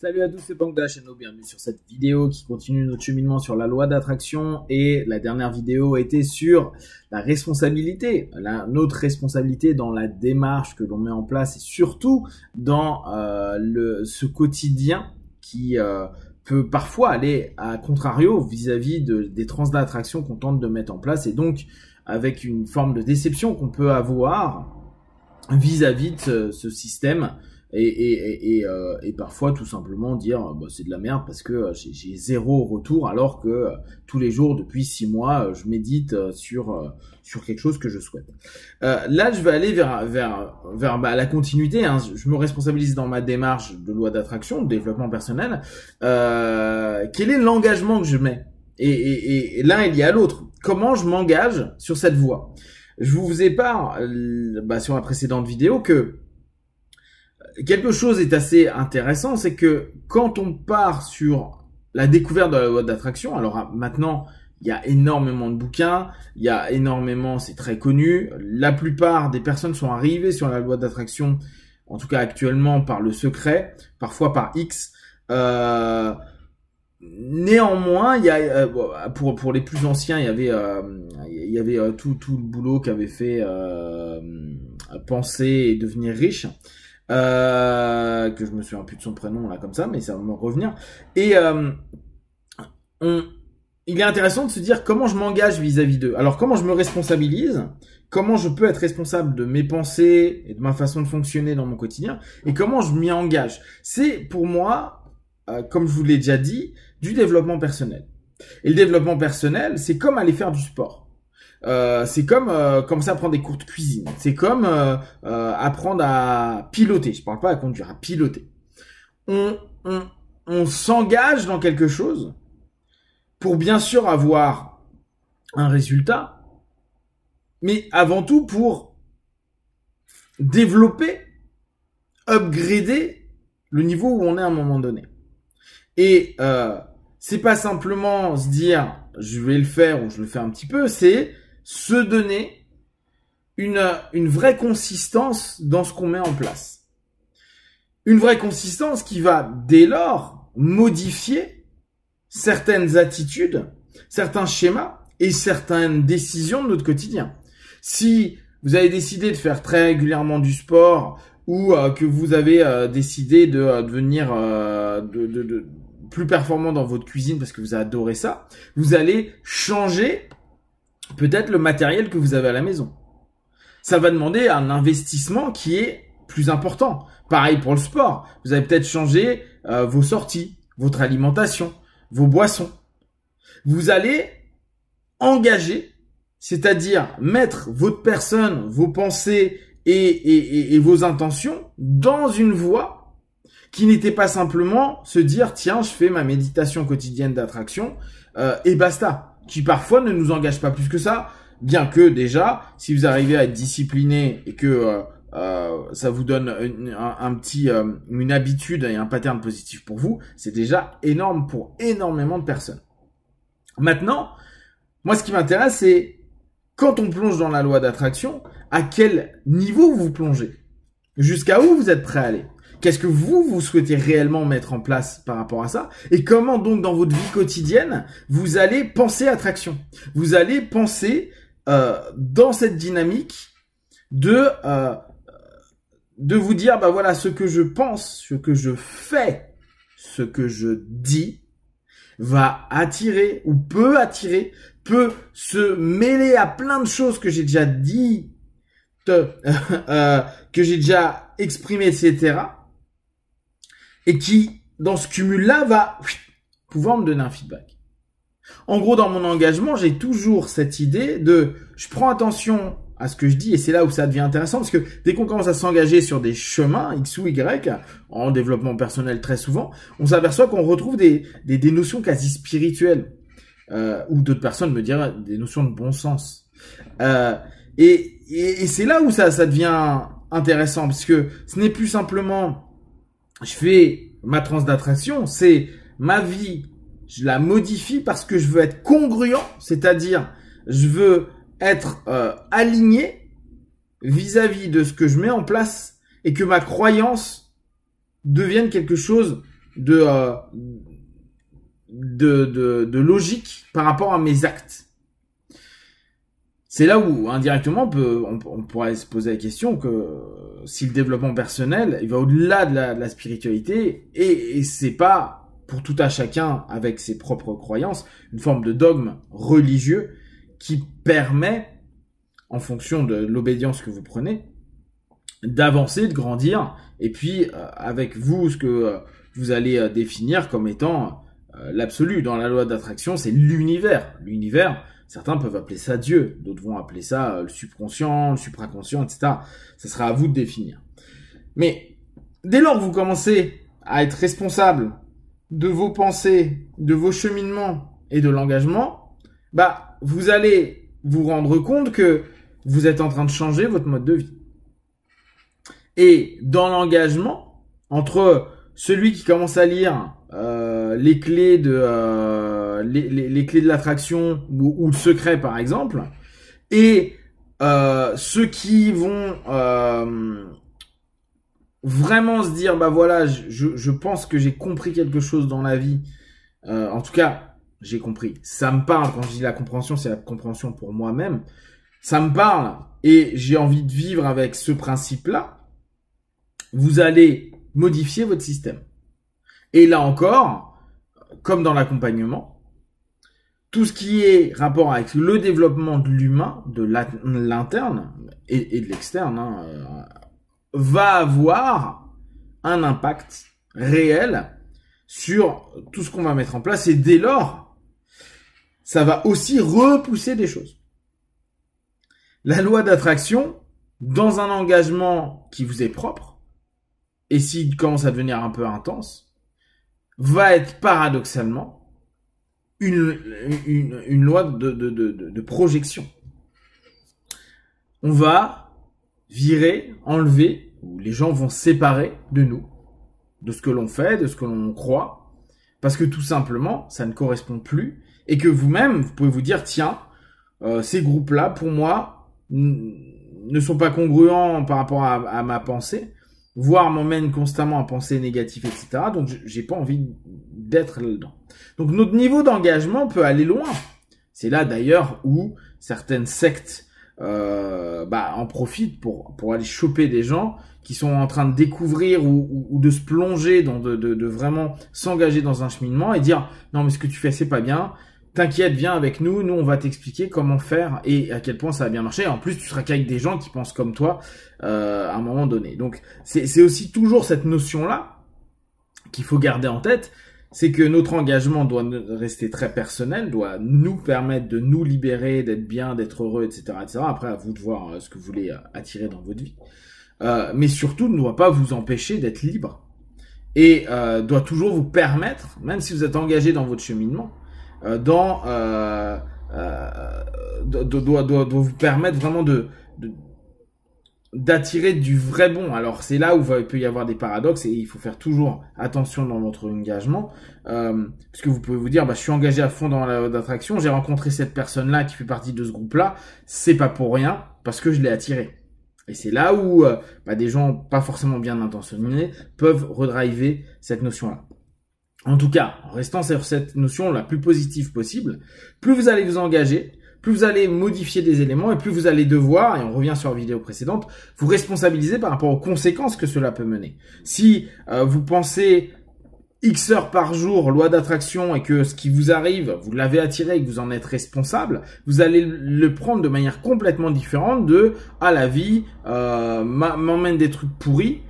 Salut à tous, c'est Bangda Chano, bienvenue sur cette vidéo qui continue notre cheminement sur la loi d'attraction et la dernière vidéo était sur la responsabilité, la, notre responsabilité dans la démarche que l'on met en place et surtout dans euh, ce quotidien qui euh, peut parfois aller à contrario vis-à-vis des trans d'attraction qu'on tente de mettre en place et donc avec une forme de déception qu'on peut avoir vis-à-vis de ce système et, et, et, euh, et, parfois tout simplement dire euh, bah, c'est de la merde parce que euh, j'ai zéro retour alors que euh, tous les jours depuis six mois je médite sur sur quelque chose que je souhaite. Euh, là je vais aller vers vers vers bah, la continuité. Hein. Je me responsabilise dans ma démarche de loi d'attraction, de développement personnel. quel est l'engagement que je mets et, l'un est lié à l'autre. Comment je m'engage sur cette voie Je vous ai parlé bah, sur la précédente vidéo que quelque chose est assez intéressant, c'est que quand on part sur la découverte de la loi d'attraction, alors ah, maintenant, il y a énormément de bouquins, il y a énormément, c'est très connu. La plupart des personnes sont arrivées sur la loi d'attraction, en tout cas actuellement, par le secret, parfois par X. Euh, néanmoins, il y a, euh, pour, pour les plus anciens, il y avait, euh, il y avait euh, tout, tout le boulot qui avait fait penser et devenir riche. Euh, que je me souviens plus de son prénom là comme ça, mais ça va me revenir. Et euh, il est intéressant de se dire comment je m'engage vis-à-vis d'eux. Alors comment je me responsabilise Comment je peux être responsable de mes pensées et de ma façon de fonctionner dans mon quotidien Et comment je m'y engage C'est pour moi, euh, comme je vous l'ai déjà dit, du développement personnel. Et le développement personnel, c'est comme aller faire du sport. Euh, c'est comme euh, commencer prendre des cours de cuisine. C'est comme euh, euh, apprendre à piloter. Je parle pas à conduire, à piloter. On, on, on s'engage dans quelque chose pour bien sûr avoir un résultat, mais avant tout pour développer, upgrader le niveau où on est à un moment donné. Et c'est pas simplement se dire je vais le faire ou je le fais un petit peu, c'est se donner une, une vraie consistance dans ce qu'on met en place. Une vraie consistance qui va dès lors modifier certaines attitudes, certains schémas et certaines décisions de notre quotidien. Si vous avez décidé de faire très régulièrement du sport ou euh, que vous avez euh, décidé de euh, devenir de, de, plus performant dans votre cuisine parce que vous adorez ça, vous allez changer peut-être le matériel que vous avez à la maison. Ça va demander un investissement qui est plus important. Pareil pour le sport. Vous allez peut-être changer euh, vos sorties, votre alimentation, vos boissons. Vous allez engager, c'est-à-dire mettre votre personne, vos pensées et, vos intentions dans une voie qui n'était pas simplement se dire tiens je fais ma méditation quotidienne d'attraction euh, et basta qui parfois ne nous engage pas plus que ça, bien que déjà, si vous arrivez à être discipliné et que euh, euh, ça vous donne un, petit, euh, une habitude et un pattern positif pour vous, c'est déjà énorme pour énormément de personnes. Maintenant, moi ce qui m'intéresse, c'est quand on plonge dans la loi d'attraction, à quel niveau vous plongez Jusqu'à où vous êtes prêt à aller Qu'est-ce que vous, vous souhaitez réellement mettre en place par rapport à ça Et comment donc dans votre vie quotidienne, vous allez penser attraction Vous allez penser euh, dans cette dynamique de, euh, de vous dire, bah voilà, ce que je pense, ce que je fais, ce que je dis, va attirer ou peut attirer, peut se mêler à plein de choses que j'ai déjà dit, euh, que j'ai déjà exprimé, etc et qui, dans ce cumul-là, va pouvoir me donner un feedback. En gros, dans mon engagement, j'ai toujours cette idée de je prends attention à ce que je dis et c'est là où ça devient intéressant parce que dès qu'on commence à s'engager sur des chemins X ou Y, en développement personnel très souvent, on s'aperçoit qu'on retrouve des, des, des, notions quasi spirituelles euh, ou d'autres personnes me diraient des notions de bon sens. Euh, et, et, et c'est là où ça, ça devient intéressant parce que ce n'est plus simplement je fais ma transe d'attraction, c'est ma vie, je la modifie parce que je veux être congruent, c'est-à-dire je veux être euh, aligné vis-à-vis de ce que je mets en place et que ma croyance devienne quelque chose de, euh, de, de logique par rapport à mes actes. C'est là où indirectement on, peut, on, pourrait se poser la question que si le développement personnel, il va au-delà de, la, spiritualité et, c'est pas pour tout à chacun avec ses propres croyances une forme de dogme religieux qui permet, en fonction de l'obédience que vous prenez, d'avancer, de grandir, et puis euh, avec vous, ce que euh, vous allez euh, définir comme étant l'absolu. Dans la loi d'attraction, c'est l'univers. L'univers, Certains peuvent appeler ça Dieu, d'autres vont appeler ça euh, le subconscient, le supraconscient, etc. Ça sera à vous de définir. Mais dès lors que vous commencez à être responsable de vos pensées, de vos cheminements et de l'engagement, bah vous allez vous rendre compte que vous êtes en train de changer votre mode de vie. Et dans l'engagement, entre celui qui commence à lire euh, les clés de euh, euh, les, clés de l'attraction ou, le secret par exemple, et euh, ceux qui vont euh, vraiment se dire bah voilà, je pense que j'ai compris quelque chose dans la vie, en tout cas j'ai compris, ça me parle quand je dis la compréhension, c'est la compréhension pour moi-même, ça me parle et j'ai envie de vivre avec ce principe-là, vous allez modifier votre système. Et là encore, comme dans l'accompagnement, tout ce qui est rapport avec le développement de l'humain, de l'interne et, de l'externe, hein, euh, va avoir un impact réel sur tout ce qu'on va mettre en place. Et dès lors, ça va aussi repousser des choses. La loi d'attraction, dans un engagement qui vous est propre, et s'il commence à devenir un peu intense, va être paradoxalement une, loi de, projection. On va virer, enlever, ou les gens vont séparer de nous, de ce que l'on fait, de ce que l'on croit, parce que tout simplement, ça ne correspond plus, et que vous-même, vous pouvez vous dire, tiens, euh, ces groupes-là, pour moi, ne sont pas congruents par rapport à ma pensée, voire m'emmène constamment à penser négatif, etc. Donc j'ai pas envie d'être là-dedans. Donc notre niveau d'engagement peut aller loin. C'est là d'ailleurs où certaines sectes euh, bah, en profitent pour, aller choper des gens qui sont en train de découvrir ou, de se plonger, dans de, de vraiment s'engager dans un cheminement et dire non mais ce que tu fais c'est pas bien, t'inquiète, viens avec nous, nous on va t'expliquer comment faire et à quel point ça va bien marcher. En plus, tu seras qu'avec des gens qui pensent comme toi euh, à un moment donné. Donc c'est aussi toujours cette notion-là qu'il faut garder en tête, c'est que notre engagement doit rester très personnel, doit nous permettre de nous libérer, d'être bien, d'être heureux, etc., Après, à vous de voir euh, ce que vous voulez euh, attirer dans votre vie. mais surtout, ne doit pas vous empêcher d'être libre et doit toujours vous permettre, même si vous êtes engagé dans votre cheminement, euh, dans, euh, euh, doit, doit, vous permettre vraiment de, d'attirer du vrai bon. Alors c'est là où il peut y avoir des paradoxes et il faut faire toujours attention dans votre engagement, euh, parce que vous pouvez vous dire, bah, je suis engagé à fond dans l'attraction, j'ai rencontré cette personne-là qui fait partie de ce groupe-là, c'est pas pour rien, parce que je l'ai attiré. Et c'est là où bah, des gens pas forcément bien intentionnés peuvent redriver cette notion-là en tout cas, en restant sur cette notion la plus positive possible, plus vous allez vous engager, plus vous allez modifier des éléments et plus vous allez devoir, et on revient sur la vidéo précédente, vous responsabiliser par rapport aux conséquences que cela peut mener. Si euh, vous pensez X heures par jour, loi d'attraction, et que ce qui vous arrive, vous l'avez attiré et que vous en êtes responsable, vous allez le prendre de manière complètement différente de « à ah, la vie euh, m'emmène des trucs pourris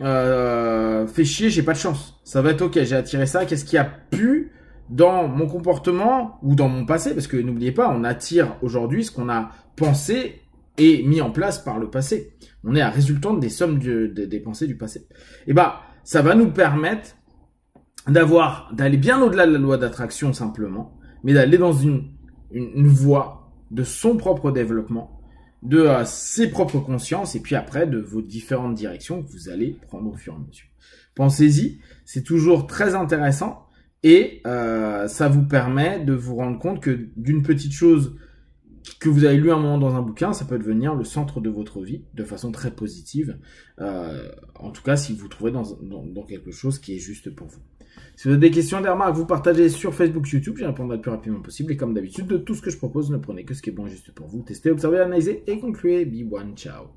euh, chier, j'ai pas de chance. Ça va être ok, j'ai attiré ça. Qu'est-ce qui a pu dans mon comportement ou dans mon passé Parce que n'oubliez pas, on attire aujourd'hui ce qu'on a pensé et mis en place par le passé. On est un résultant des sommes de des, pensées du passé. Et eh bah, ben, ça va nous permettre d'avoir, d'aller bien au-delà de la loi d'attraction simplement, mais d'aller dans une, une, voie de son propre développement, de euh, ses propres consciences, et puis après de vos différentes directions que vous allez prendre au fur et à mesure. Pensez-y, c'est toujours très intéressant et euh, ça vous permet de vous rendre compte que d'une petite chose que vous avez lu un moment dans un bouquin, ça peut devenir le centre de votre vie de façon très positive. Euh, en tout cas, si vous trouvez dans, quelque chose qui est juste pour vous. Si vous avez des questions, des remarques, vous partagez sur Facebook, YouTube, j'y répondrai le plus rapidement possible. Et comme d'habitude, de tout ce que je propose, ne prenez que ce qui est bon juste pour vous. Testez, observez, analysez et concluez. Be one, ciao.